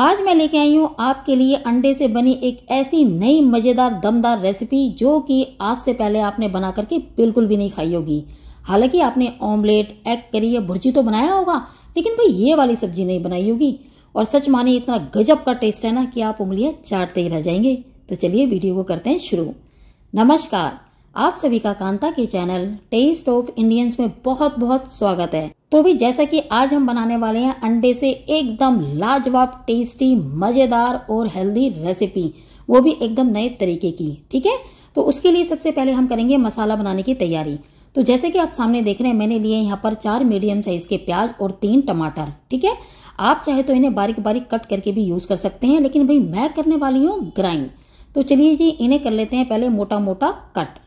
आज मैं लेके आई हूँ आपके लिए अंडे से बनी एक ऐसी नई मज़ेदार दमदार रेसिपी जो कि आज से पहले आपने बना करके बिल्कुल भी नहीं खाई होगी हालांकि आपने ऑमलेट एग करी या भुर्जी तो बनाया होगा लेकिन भाई ये वाली सब्जी नहीं बनाई होगी और सच माने इतना गजब का टेस्ट है ना कि आप उंगलियाँ चाटते ही रह जाएंगे तो चलिए वीडियो को करते हैं शुरू नमस्कार आप सभी का कांता के चैनल टेस्ट ऑफ इंडियंस में बहुत बहुत स्वागत है तो भी जैसा कि आज हम बनाने वाले हैं अंडे से एकदम लाजवाब टेस्टी मज़ेदार और हेल्दी रेसिपी वो भी एकदम नए तरीके की ठीक है तो उसके लिए सबसे पहले हम करेंगे मसाला बनाने की तैयारी तो जैसे कि आप सामने देख रहे हैं मैंने लिए यहाँ पर चार मीडियम साइज़ के प्याज और तीन टमाटर ठीक है आप चाहे तो इन्हें बारीक बारीक कट करके भी यूज़ कर सकते हैं लेकिन भाई मैं करने वाली हूँ ग्राइंड तो चलिए जी इन्हें कर लेते हैं पहले मोटा मोटा कट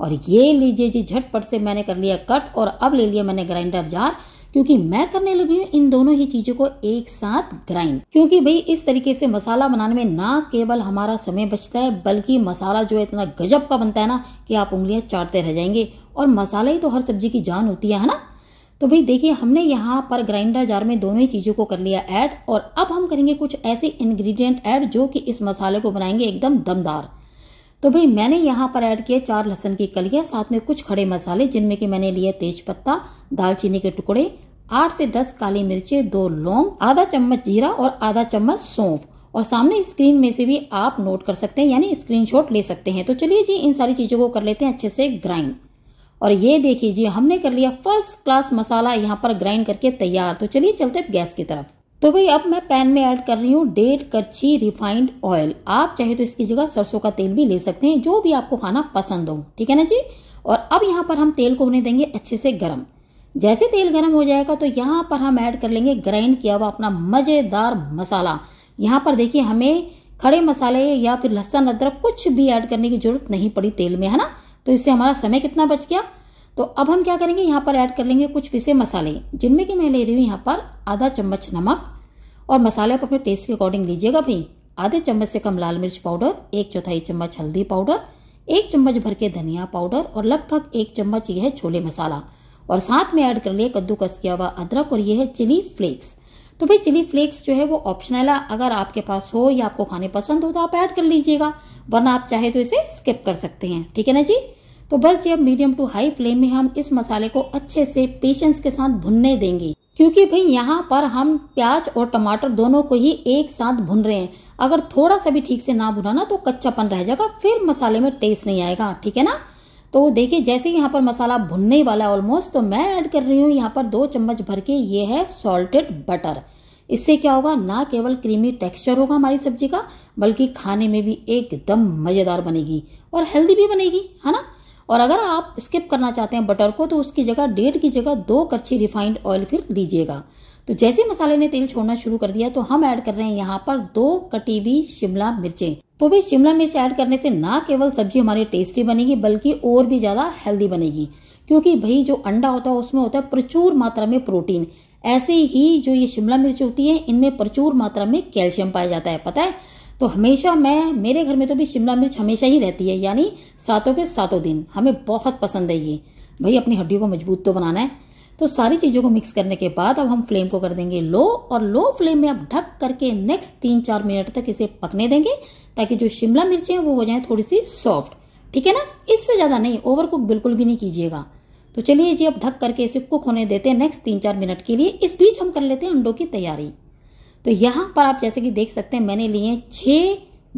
और ये लीजिए जी झटपट से मैंने कर लिया कट और अब ले लिया मैंने ग्राइंडर जार क्योंकि मैं करने लगी हूँ इन दोनों ही चीज़ों को एक साथ ग्राइंड क्योंकि भाई इस तरीके से मसाला बनाने में ना केवल हमारा समय बचता है बल्कि मसाला जो है इतना गजब का बनता है ना कि आप उंगलियाँ चाटते रह जाएंगे और मसाला ही तो हर सब्जी की जान होती है ना तो भाई देखिए हमने यहाँ पर ग्राइंडर जार में दोनों ही चीज़ों को कर लिया ऐड और अब हम करेंगे कुछ ऐसे इन्ग्रीडियंट ऐड जो कि इस मसाले को बनाएंगे एकदम दमदार तो भाई मैंने यहाँ पर ऐड किए चार लहसन की कलियाँ साथ में कुछ खड़े मसाले जिनमें कि मैंने लिए तेज पत्ता दालचीनी के टुकड़े आठ से दस काली मिर्चें दो लौंग आधा चम्मच जीरा और आधा चम्मच सौंफ और सामने स्क्रीन में से भी आप नोट कर सकते हैं यानी स्क्रीनशॉट ले सकते हैं तो चलिए जी इन सारी चीज़ों को कर लेते हैं अच्छे से ग्राइंड और ये देखिए जी हमने कर लिया फर्स्ट क्लास मसाला यहाँ पर ग्राइंड करके तैयार तो चलिए चलते गैस की तरफ तो भाई अब मैं पैन में ऐड कर रही हूँ डेढ़ करछी रिफाइंड ऑयल आप चाहे तो इसकी जगह सरसों का तेल भी ले सकते हैं जो भी आपको खाना पसंद हो ठीक है ना जी और अब यहाँ पर हम तेल को होने देंगे अच्छे से गर्म जैसे तेल गर्म हो जाएगा तो यहाँ पर हम ऐड कर लेंगे ग्राइंड किया हुआ अपना मज़ेदार मसाला यहाँ पर देखिए हमें खड़े मसाले या फिर लहसुन अदरक कुछ भी ऐड करने की ज़रूरत नहीं पड़ी तेल में है ना तो इससे हमारा समय कितना बच गया तो अब हम क्या करेंगे यहाँ पर ऐड कर लेंगे कुछ पिसे मसाले जिनमें कि मैं ले रही हूँ यहाँ पर आधा चम्मच नमक और मसाले आप अपने टेस्ट के अकॉर्डिंग लीजिएगा भाई आधे चम्मच से कम लाल मिर्च पाउडर एक चौथाई चम्मच हल्दी पाउडर एक चम्मच भर के धनिया पाउडर और लगभग एक चम्मच यह है छोले मसाला और साथ में ऐड कर लिए कद्दूकस किया हुआ अदरक और यह है चिली फ्लेक्स तो भाई चिली फ्लेक्स जो है वो ऑप्शनल है अगर आपके पास हो या आपको खाने पसंद हो तो आप ऐड कर लीजिएगा वरना आप चाहे तो इसे स्किप कर सकते हैं ठीक है ना जी तो बस जब मीडियम टू हाई फ्लेम में हम इस मसाले को अच्छे से पेशेंस के साथ भुनने देंगे क्योंकि भाई यहाँ पर हम प्याज और टमाटर दोनों को ही एक साथ भुन रहे हैं अगर थोड़ा सा भी ठीक से ना भुना ना तो कच्चापन रह जाएगा फिर मसाले में टेस्ट नहीं आएगा ठीक है ना तो देखिए जैसे यहाँ पर मसाला भुनने ही वाला ऑलमोस्ट तो मैं ऐड कर रही हूँ यहाँ पर दो चम्मच भर के ये है सॉल्टेड बटर इससे क्या होगा ना केवल क्रीमी टेक्सचर होगा हमारी सब्जी का बल्कि खाने में भी एकदम मज़ेदार बनेगी और हेल्दी भी बनेगी है ना और अगर आप स्किप करना चाहते हैं बटर को तो उसकी जगह डेढ़ की जगह दो करछी रिफाइंड ऑयल फिर लीजिएगा तो जैसे मसाले ने तेल छोड़ना शुरू कर दिया तो हम ऐड कर रहे हैं यहाँ पर दो कटी हुई शिमला मिर्चें तो भी शिमला मिर्च ऐड करने से ना केवल सब्जी हमारी टेस्टी बनेगी बल्कि और भी ज़्यादा हेल्दी बनेगी क्योंकि भाई जो अंडा होता है उसमें होता है प्रचुर मात्रा में प्रोटीन ऐसे ही जो ये शिमला मिर्च होती है इनमें प्रचुर मात्रा में कैल्शियम पाया जाता है पता है तो हमेशा मैं मेरे घर में तो भी शिमला मिर्च हमेशा ही रहती है यानी सातों के सातों दिन हमें बहुत पसंद है ये भाई अपनी हड्डियों को मजबूत तो बनाना है तो सारी चीज़ों को मिक्स करने के बाद अब हम फ्लेम को कर देंगे लो और लो फ्लेम में अब ढक करके नेक्स्ट तीन चार मिनट तक इसे पकने देंगे ताकि जो शिमला मिर्चें हैं वो हो जाएँ थोड़ी सी सॉफ्ट ठीक है ना इससे ज़्यादा नहीं ओवर कुक बिल्कुल भी नहीं कीजिएगा तो चलिए जी अब ढक करके इसे कुक होने देते हैं नेक्स्ट तीन चार मिनट के लिए इस बीच हम कर लेते हैं अंडों की तैयारी तो यहाँ पर आप जैसे कि देख सकते हैं मैंने लिए छः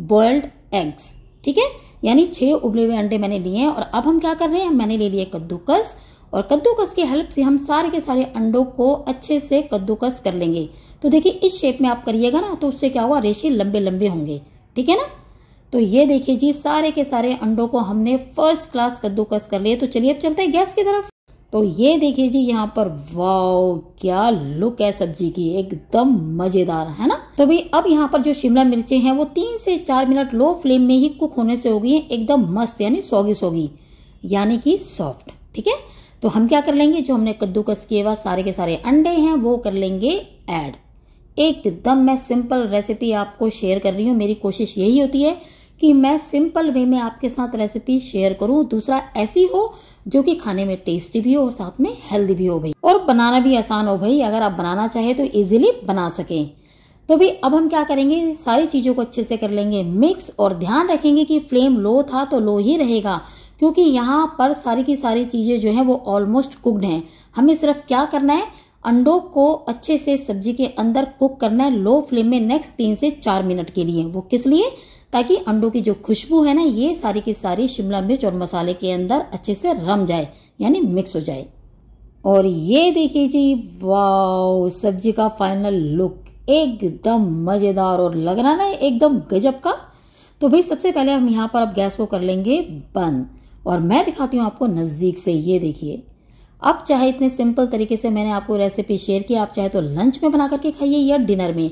बॉयल्ड एग्स ठीक है यानी छः उबले हुए अंडे मैंने लिए हैं और अब हम क्या कर रहे हैं मैंने ले लिए कद्दूकस और कद्दूकस की हेल्प से हम सारे के सारे अंडों को अच्छे से कद्दूकस कर लेंगे तो देखिए इस शेप में आप करिएगा ना तो उससे क्या होगा रेशे लंबे लंबे होंगे ठीक है ना तो ये देखिए जी सारे के सारे अंडों को हमने फर्स्ट क्लास कद्दूकस कर लिए तो चलिए अब चलते हैं गैस की तरफ तो ये देखिए जी यहाँ पर वाओ क्या लुक है सब्जी की एकदम मजेदार है ना तो भाई अब यहाँ पर जो शिमला मिर्चे हैं वो तीन से चार मिनट लो फ्लेम में ही कुक होने से हो गई हैं एकदम मस्त यानी सोगी सोगी यानी कि सॉफ्ट ठीक है तो हम क्या कर लेंगे जो हमने कद्दूकस किए हुआ सारे के सारे अंडे हैं वो कर लेंगे ऐड एकदम मैं सिंपल रेसिपी आपको शेयर कर रही हूँ मेरी कोशिश यही होती है कि मैं सिंपल वे में आपके साथ रेसिपी शेयर करूं दूसरा ऐसी हो जो कि खाने में टेस्टी भी हो और साथ में हेल्दी भी हो भाई और बनाना भी आसान हो भाई अगर आप बनाना चाहें तो ईजिली बना सकें तो भी अब हम क्या करेंगे सारी चीज़ों को अच्छे से कर लेंगे मिक्स और ध्यान रखेंगे कि फ्लेम लो था तो लो ही रहेगा क्योंकि यहाँ पर सारी की सारी चीज़ें जो हैं वो ऑलमोस्ट कुकड हैं हमें सिर्फ क्या करना है अंडों को अच्छे से सब्जी के अंदर कुक करना है लो फ्लेम में नेक्स्ट तीन से चार मिनट के लिए वो किस लिए ताकि अंडों की जो खुशबू है ना ये सारी की सारी शिमला मिर्च और मसाले के अंदर अच्छे से रम जाए यानी मिक्स हो जाए और ये देखिए जी वाओ सब्जी का फाइनल लुक एकदम मज़ेदार और लग रहा ना एकदम गजब का तो भाई सबसे पहले हम यहाँ पर अब गैस को कर लेंगे बंद और मैं दिखाती हूँ आपको नज़दीक से ये देखिए अब चाहे इतने सिंपल तरीके से मैंने आपको रेसिपी शेयर की आप चाहे तो लंच में बना करके खाइए या डिनर में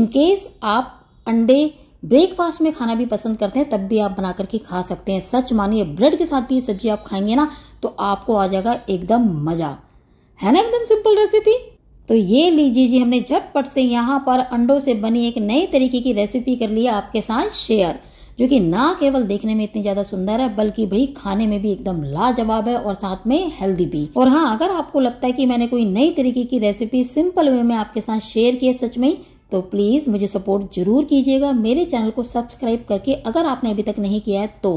इनकेस आप अंडे ब्रेकफास्ट में खाना भी पसंद करते हैं तब भी आप बना करके खा सकते हैं सच मानिए ब्रेड के साथ भी ये सब्जी आप खाएंगे ना तो आपको आ जाएगा एकदम मज़ा है ना एकदम सिंपल रेसिपी तो ये लीजिए जी हमने झटपट से यहाँ पर अंडों से बनी एक नई तरीके की रेसिपी कर ली आपके साथ शेयर जो कि ना केवल देखने में इतनी ज्यादा सुंदर है बल्कि भाई खाने में भी एकदम लाजवाब है और साथ में हेल्दी भी और हाँ अगर आपको लगता है कि मैंने कोई नई तरीके की रेसिपी सिंपल वे में आपके साथ शेयर की है सच में तो प्लीज़ मुझे सपोर्ट जरूर कीजिएगा मेरे चैनल को सब्सक्राइब करके अगर आपने अभी तक नहीं किया है तो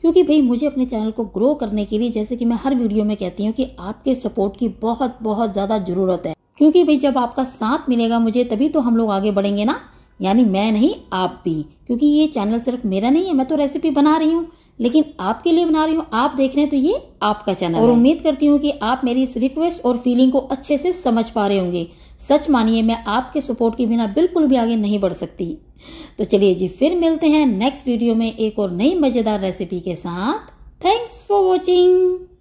क्योंकि भाई मुझे अपने चैनल को ग्रो करने के लिए जैसे कि मैं हर वीडियो में कहती हूँ कि आपके सपोर्ट की बहुत बहुत ज़्यादा ज़रूरत है क्योंकि भाई जब आपका साथ मिलेगा मुझे तभी तो हम लोग आगे बढ़ेंगे ना यानी मैं नहीं आप भी क्योंकि ये चैनल सिर्फ मेरा नहीं है मैं तो रेसिपी बना रही हूँ लेकिन आपके लिए बना रही हूँ आप देख रहे हैं तो ये आपका चैनल और उम्मीद करती हूँ कि आप मेरी इस रिक्वेस्ट और फीलिंग को अच्छे से समझ पा रहे होंगे सच मानिए मैं आपके सपोर्ट के बिना बिल्कुल भी आगे नहीं बढ़ सकती तो चलिए जी फिर मिलते हैं नेक्स्ट वीडियो में एक और नई मज़ेदार रेसिपी के साथ थैंक्स फॉर वॉचिंग